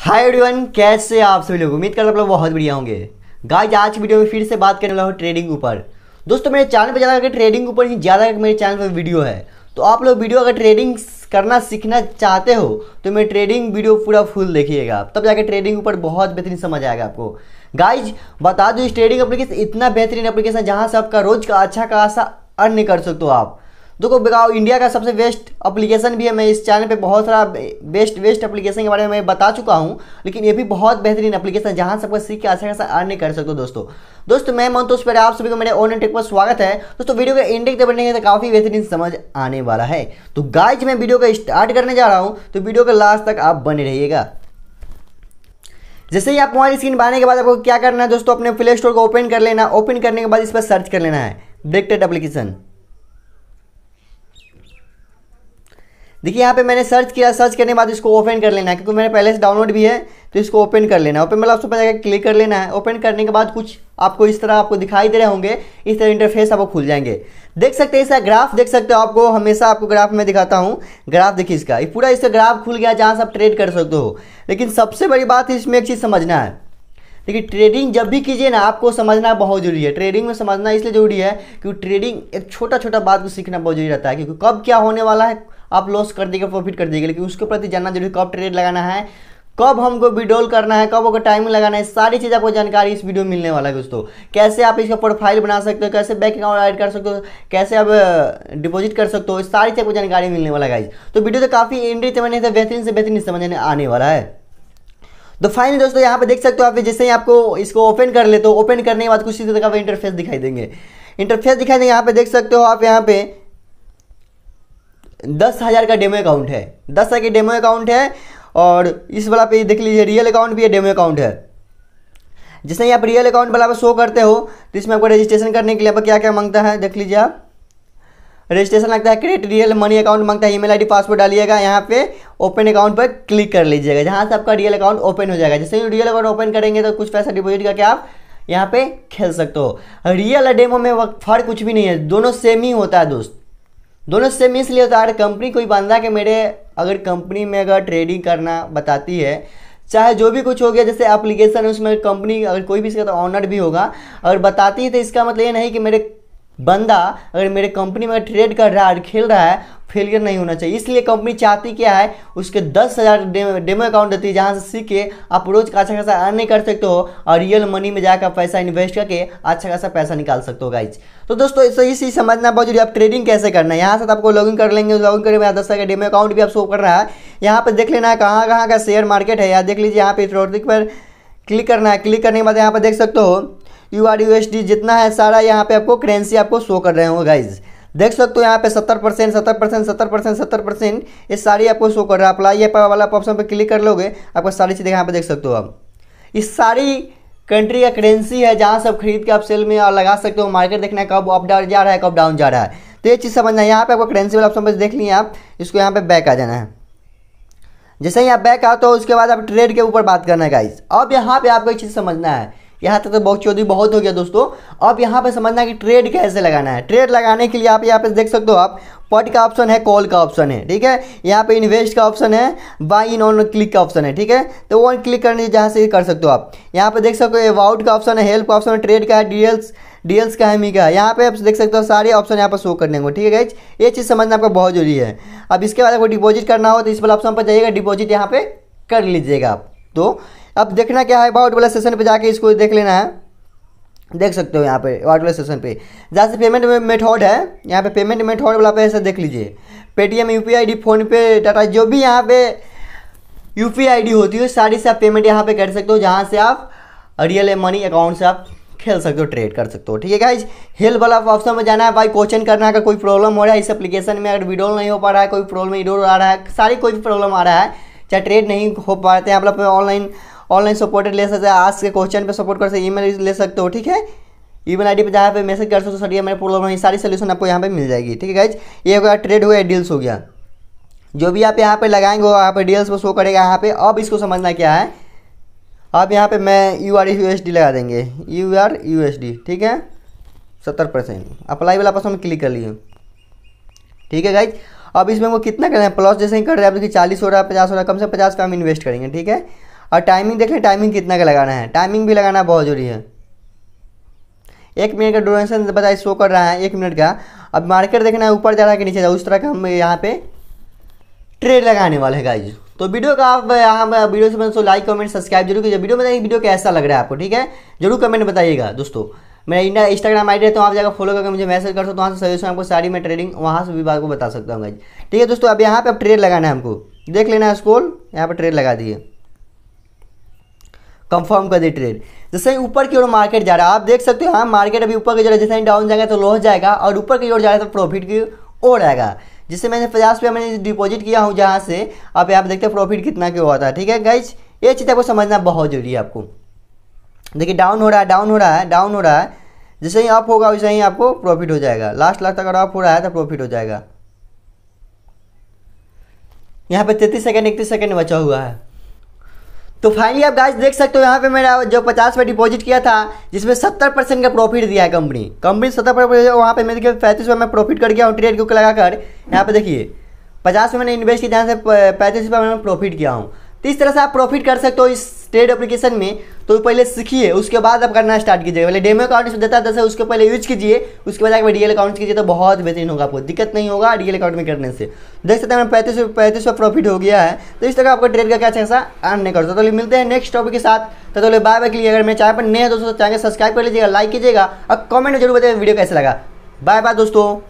hi everyone कैसे आप सभी लोग उम्मीद करता आप लोग बहुत बढ़िया होंगे गाइज आज की वीडियो में फिर से बात करने वाला हूँ ट्रेडिंग ऊपर दोस्तों मेरे चैनल पर ज़्यादा अगर ट्रेडिंग ऊपर ही ज़्यादा मेरे चैनल पर वीडियो है तो आप लोग वीडियो अगर ट्रेडिंग करना सीखना चाहते हो तो मेरे ट्रेडिंग वीडियो पूरा फुल देखिएगा तब जाकर ट्रेडिंग ऊपर बहुत बेहतरीन समझ आएगा आपको गाइज बता दो इस ट्रेडिंग एप्लीकेशन इतना बेहतरीन एप्लीकेशन जहाँ से आपका रोज का अच्छा खासा अर्न कर सकते हो आप देखो बिगाओ इंडिया का सबसे बेस्ट एप्लीकेशन भी है मैं इस चैनल पे बहुत सारा बेस्ट बेस्ट एप्लीकेशन के बारे में मैं बता चुका हूँ लेकिन ये भी बहुत बेहतरीन एप्लीकेशन जहाँ से आपको सीख के आसान खासा अर्न कर सकते हो दोस्तों दोस्तों मैं मंतोष पर आप सभी को मेरे ऑनलाइन टेक पर स्वागत है दोस्तों वीडियो का इंडेक्स बनने से काफ़ी बेहतरीन समझ आने वाला है तो गाइज मैं वीडियो का स्टार्ट करने जा रहा हूँ तो वीडियो का लास्ट तक आप बने रहिएगा जैसे ही आप मोबाइल स्क्रीन बनाने के बाद आपको क्या करना है दोस्तों अपने प्ले स्टोर को ओपन कर लेना ओपन करने के बाद इस पर सर्च कर लेना है ब्रेकटेड एप्लीकेशन देखिए यहाँ पे मैंने सर्च किया सर्च करने के बाद इसको ओपन कर लेना है क्योंकि मैंने पहले से डाउनलोड भी है तो इसको ओपन कर लेना है ओपन मतलब सबसे पहले क्लिक कर लेना है ओपन करने के बाद कुछ आपको इस तरह आपको दिखाई दे रहे होंगे इस तरह इंटरफेस आपको खुल जाएंगे देख सकते हैं इसका ग्राफ देख सकते हो आपको हमेशा आपको ग्राफ में दिखाता हूँ ग्राफ देखिए इसका पूरा इसका ग्राफ खुल गया जहाँ से आप ट्रेड कर सकते हो लेकिन सबसे बड़ी बात इसमें एक चीज़ समझना है देखिए ट्रेडिंग जब भी कीजिए ना आपको समझना बहुत जरूरी है ट्रेडिंग में समझना इसलिए जरूरी है क्योंकि ट्रेडिंग एक छोटा छोटा बात को सीखना बहुत जरूरी रहता है क्योंकि कब क्या होने वाला है आप लॉस कर देंगे प्रॉफिट कर देंगे लेकिन उसके प्रति जानना जरूरी कब ट्रेड लगाना है कब हमको विड्रॉल करना है कब हमको टाइम लगाना है सारी चीज़ आपको जानकारी इस वीडियो में मिलने वाला है दोस्तों कैसे आप इसका प्रोफाइल बना सकते हो कैसे बैंक अकाउंट ऐड कर सकते हो कैसे आप डिपॉजिट कर सकते हो सारी चीज़ आपको जानकारी मिलने वाला है तो वीडियो तो काफ़ी इंड्री से मैंने बेहतरीन से बेहतरीन समझने आने वाला है तो फाइनली दोस्तों यहाँ पे देख सकते हो आप जैसे ही आपको इसको ओपन कर लेते हो ओपन करने के बाद कुछ इसी तरह का इंटरफेस दिखाई देंगे इंटरफेस दिखाई देंगे यहाँ पे देख सकते हो आप यहाँ पे दस हज़ार का डेमो अकाउंट है दस हज़ार का डेमो अकाउंट है और इस वाला पे देख लीजिए रियल अकाउंट भी है डेमो अकाउंट है जैसे ही आप रियल अकाउंट वाला पे शो करते हो तो इसमें आपको रजिस्ट्रेशन करने के लिए आप क्या क्या मांगता है देख लीजिए आप रजिस्ट्रेशन लगता है क्रेडिट रियल मनी अकाउंट मांगता है ईमेल आईडी पासवर्ड डालिएगा यहाँ पे ओपन अकाउंट पर क्लिक कर लीजिएगा जहाँ से आपका रियल अकाउंट ओपन हो जाएगा जैसे ही रियल अकाउंट ओपन करेंगे तो कुछ पैसा डिपॉजिट करके आप यहाँ पे खेल सकते हो रियल डेमो में फर्क कुछ भी नहीं है दोनों सेम ही होता है दोस्त दोनों सेम इसलिए होता है कंपनी कोई बंदा के मेरे अगर कंपनी में अगर ट्रेडिंग करना बताती है चाहे जो भी कुछ हो गया जैसे एप्लीकेशन है उसमें कंपनी अगर कोई भी इसका तो ऑनर भी होगा अगर बताती है तो इसका मतलब ये नहीं कि मेरे बंदा अगर मेरे कंपनी में ट्रेड कर रहा है और खेल रहा है फेलियर नहीं होना चाहिए इसलिए कंपनी चाहती क्या है उसके दस हज़ार डेमो अकाउंट देती है जहाँ से सीख के आप रोज़ का अच्छा खासा अर्न कर सकते हो और रियल मनी में जाकर पैसा इन्वेस्ट करके अच्छा खासा पैसा निकाल सकते हो गाइज तो दोस्तों सही इसी समझना बहुत जरूरी आप ट्रेडिंग कैसे करना है यहाँ से तो आपको लॉग कर लेंगे लॉगिन करके मेरा दस हज़ार डेमो अकाउंट भी आप शो कर रहा है यहाँ पर देख लेना है कहाँ कहाँ का शेयर मार्केट है या देख लीजिए यहाँ पर क्लिक करना है क्लिक करने के बाद यहाँ पर देख सकते हो your U S D जितना है सारा यहाँ पे आपको करेंसी आपको शो कर रहे हो गाइज देख सकते हो यहाँ पे सत्तर परसेंट सत्तर परसेंट सत्तर परसेंट सत्तर परसेंट ये सारी आपको शो कर रहा है अप्लाई ये वाला आप ऑप्शन पर क्लिक कर लोगे आपको सारी चीज़ें यहाँ पे देख सकते हो आप इस सारी कंट्री का करेंसी है जहाँ से आप खरीद के आप सेल में और लगा सकते हो मार्केट देखना है कब अप डाउन जा रहा है कब डाउन जा रहा है तो ये चीज़ समझना है यहाँ पे आपको करेंसी वाला ऑप्शन पर देख लिए आप इसको यहाँ पे बैक आ जाना है जैसे ही आप बैक आओ तो उसके बाद आप ट्रेड के ऊपर बात करना है गाइज अब यहाँ पे आपको एक चीज़ समझना है यहाँ तक तो बहुत चौधरी बहुत हो गया दोस्तों अब यहाँ पे समझना कि ट्रेड कैसे लगाना है ट्रेड लगाने के लिए आप यहाँ पे देख सकते हो आप पट का ऑप्शन है कॉल का ऑप्शन है ठीक है यहाँ पे इन्वेस्ट का ऑप्शन है बाई इन ऑन क्लिक का ऑप्शन है ठीक है तो ऑन क्लिक करने जहाँ से कर सकते हो आप यहाँ पे देख सकते हो वाउट का ऑप्शन है हेल्प का ऑप्शन है ट्रेड का है डीएल्स डीएल्स का है मी का है यहाँ पे आप देख सकते हो सारे ऑप्शन यहाँ पर शो करने को ठीक है गाइज ये चीज़ समझना आपका बहुत जरूरी है अब इसके बाद आपको डिपोजिट करना हो तो इस वाला ऑप्शन पर जाइएगा डिपॉजिट यहाँ पर कर लीजिएगा आप तो अब देखना क्या है अबाउट वाला सेशन पे जाके इसको देख लेना है देख सकते हो यहाँ पे अबाउट वाला सेशन पे जहाँ से पेमेंट मेथड है यहाँ पे पेमेंट मेथड वाला पे ऐसा देख लीजिए Paytm U P I D PhonePe Tata जो भी यहाँ पे यू पी आई डी होती है सारी से आप पेमेंट यहाँ पे कर सकते हो जहाँ से आप रियल मनी अकाउंट से आप खेल सकते हो ट्रेड कर सकते हो ठीक है गाइज हेल्प वाला ऑप्शन में जाना है भाई क्वेश्चन करना है अगर कोई प्रॉब्लम हो रहा है इस एप्लीकेशन में अगर विड्रॉल नहीं हो पा रहा है कोई प्रॉब्लम इडोल आ रहा है सारी कोई भी प्रॉब्लम आ रहा है चाहे ट्रेड नहीं हो पाते हैं आप लोग ऑनलाइन ऑनलाइन सपोर्टेड ले सकते हैं आज के क्वेश्चन पे सपोर्ट कर सकते ईमेल ले सकते हो ठीक है ईमेल आईडी पे जहाँ पे मैसेज कर सकते हो सर ये मेरे प्रॉब्लम है सारी सोल्यूशन आपको यहाँ पे मिल जाएगी ठीक है गाइज ये हो गया ट्रेड हो गया डील्स हो गया जो भी आप यहाँ पे लगाएंगे वो यहाँ पे डील्स वो शो करेगा यहाँ पे अब इसको समझना क्या है अब यहाँ पे मैं your U S D लगा देंगे your U S D ठीक है सत्तर परसेंट अप्लाई वाला पसंद क्लिक कर लिए ठीक है गाइज अब इसमें वो कितना कर रहे हैं प्लस जैसे ही कर रहे हैं देखिए चालीस हो रहा है पचास हो रहा है कम से पचास पे हम इन्वेस्ट करेंगे ठीक है और टाइमिंग देख ले टाइमिंग कितना का लगाना है टाइमिंग भी लगाना बहुत ज़रूरी है एक मिनट का ड्यूरेशन बताइए शो कर रहा है एक मिनट का अब मार्केट देखना है ऊपर जा रहा है कि नीचे जा उस तरह का हम यहाँ पे ट्रेड लगाने वाले हैं गाइज तो वीडियो का आप यहाँ वीडियो से सो लाइक कमेंट सब्सक्राइब जरूर कीजिए वीडियो बताइए वीडियो कैसा लग रहा है आपको ठीक है जरूर कमेंट बताइएगा दोस्तों मेरा इंडा इंस्टाग्राम आई डी है तो आप जाकर फॉलो करके मुझे मैसेज कर सकते हो वहाँ से सजेशन आपको सारी में ट्रेडिंग वहाँ से भी बात को बता सकता हूँ गाइज ठीक है दोस्तों अब यहाँ पर अब ट्रेड लगाना है हमको देख लेना है स्कोल यहाँ पर ट्रेड लगा दिए कंफर्म कर दी ट्रेड जैसे ही ऊपर की ओर मार्केट जा रहा है आप देख सकते हो हाँ मार्केट अभी ऊपर की ओर जैसे ही डाउन जाएगा तो लॉस जाएगा और ऊपर की ओर जा रहा है तो प्रॉफिट की ओर आएगा जिससे मैंने पचास रुपया मैंने डिपॉजिट किया हूँ जहाँ से आप यहाँ पर देखते हैं प्रॉफिट कितना क्यों होता है ठीक है गाइज ये चीज़ आपको समझना बहुत जरूरी है आपको देखिए डाउन हो रहा है डाउन हो रहा है डाउन हो रहा है जैसे ही अप होगा वैसे ही आपको प्रॉफिट हो जाएगा लास्ट लास्ट अगर अप हो रहा है तो प्रॉफिट हो जाएगा यहाँ पे तैतीस सेकंड इकतीस सेकंड बचा हुआ है तो फाइनली आप गाइस देख सकते हो यहाँ पे मेरा जो पचास में डिपॉजिट किया था जिसमें सत्तर परसेंट का प्रॉफिट दिया है कंपनी कंपनी सत्तर परसेंट वहाँ पे मेरे पैंतीस में प्रॉफिट कर गया हूँ ट्रेड को लगाकर यहाँ पे देखिए पचास में मैंने इन्वेस्ट किया जहाँ से पैंतीस रुपये में प्रॉफिट किया हूँ तो इस तरह से आप प्रॉफिट कर सकते हो इस ट्रेड एप्लीकेशन में तो पहले सीखिए उसके बाद आप करना स्टार्ट कीजिए पहले डेमो अकाउंट देता है उसके पहले यूज कीजिए उसके बाद अगर रियल अकाउंट कीजिए तो बहुत बेहतरीन होगा आपको दिक्कत नहीं होगा रियल अकाउंट में करने से देख सकते हैं पैंतीस पैंतीस सौ प्रॉफिट हो गया है तो इस तरह आपको ट्रेड का क्या अच्छा अर्न नहीं करता तो मिलते हैं नेक्स्ट टॉपिक के साथ तो बोले बाय बाय के लिए अगर मैं चैनल पर नहीं है दोस्तों तो चैनल सब्सक्राइब कर लीजिएगा लाइक कीजिएगा और कमेंट में जरूर बताइए वीडियो कैसे लगा बाय बाय दोस्तों